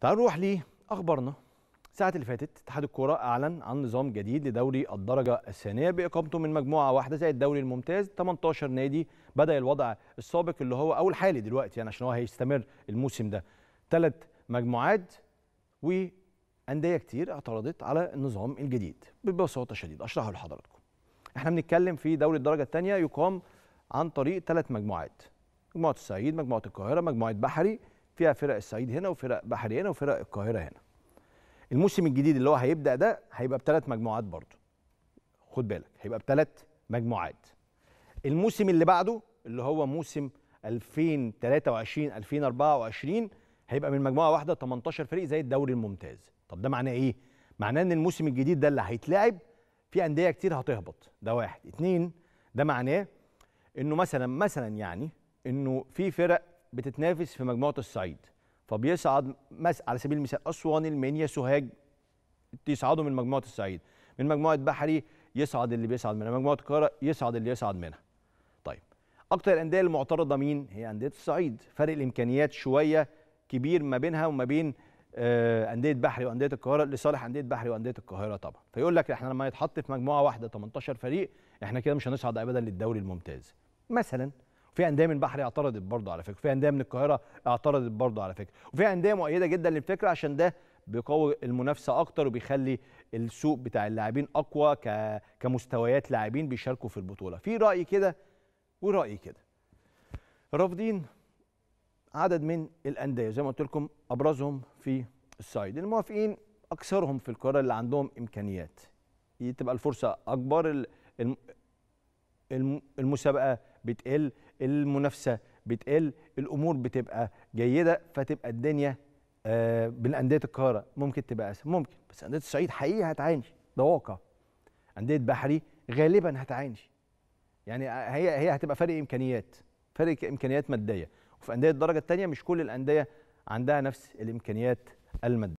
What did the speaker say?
تعالوا نروح لأخبارنا ساعة اللي فاتت اتحاد الكرة أعلن عن نظام جديد لدوري الدرجة الثانية بإقامته من مجموعة واحدة زي الدوري الممتاز 18 نادي بدأ الوضع السابق اللي هو أو الحالي دلوقتي يعني عشان هو هيستمر الموسم ده ثلاث مجموعات وأندية كتير اعترضت على النظام الجديد ببساطة شديدة أشرحه لحضراتكم احنا بنتكلم في دوري الدرجة الثانية يقام عن طريق ثلاث مجموعات مجموعة الصعيد مجموعة القاهرة مجموعة بحري فيها فرق الصعيد هنا وفرق بحري هنا وفرق القاهره هنا الموسم الجديد اللي هو هيبدا ده هيبقى بثلاث مجموعات برضو خد بالك هيبقى بثلاث مجموعات الموسم اللي بعده اللي هو موسم 2023 2024 هيبقى من مجموعه واحده 18 فريق زي الدوري الممتاز طب ده معناه ايه معناه ان الموسم الجديد ده اللي هيتلعب في انديه كتير هتهبط ده واحد اتنين ده معناه انه مثلا مثلا يعني انه في فرق بتتنافس في مجموعه الصعيد فبيصعد مس على سبيل المثال اسوان المنيا سوهاج يصعدوا من مجموعه الصعيد من مجموعه بحري يصعد اللي بيصعد منها مجموعه القاهرة يصعد اللي يصعد منها طيب اكتر الانديه المعترضه مين هي انديه الصعيد فرق الامكانيات شويه كبير ما بينها وما بين آه، انديه بحري وانديه القاهره لصالح انديه بحري وانديه القاهره طبعا فيقول لك احنا لما يتحط في مجموعه واحده 18 فريق احنا كده مش هنصعد ابدا للدوري الممتاز مثلا في انديه من البحر اعترضت برضه على فكره في انديه من القاهره اعترضت برضه على فكره وفي انديه مؤيده جدا للفكره عشان ده بيقوي المنافسه اكتر وبيخلي السوق بتاع اللاعبين اقوى ك... كمستويات لاعبين بيشاركوا في البطوله في راي كده وراي كده رافضين عدد من الانديه زي ما قلت لكم ابرزهم في الصعيد الموافقين اكثرهم في القاهره اللي عندهم امكانيات تبقى الفرصه اكبر الم... الم... المسابقه بتقل المنافسه بتقل الامور بتبقى جيده فتبقى الدنيا آه، بين بالانديه القاهره ممكن تبقى اسهل ممكن بس انديه الصعيد حقيقي هتعاني ده واقع انديه بحري غالبا هتعاني يعني هي هي هتبقى فرق امكانيات فرق امكانيات ماديه وفي انديه الدرجه الثانيه مش كل الانديه عندها نفس الامكانيات الماديه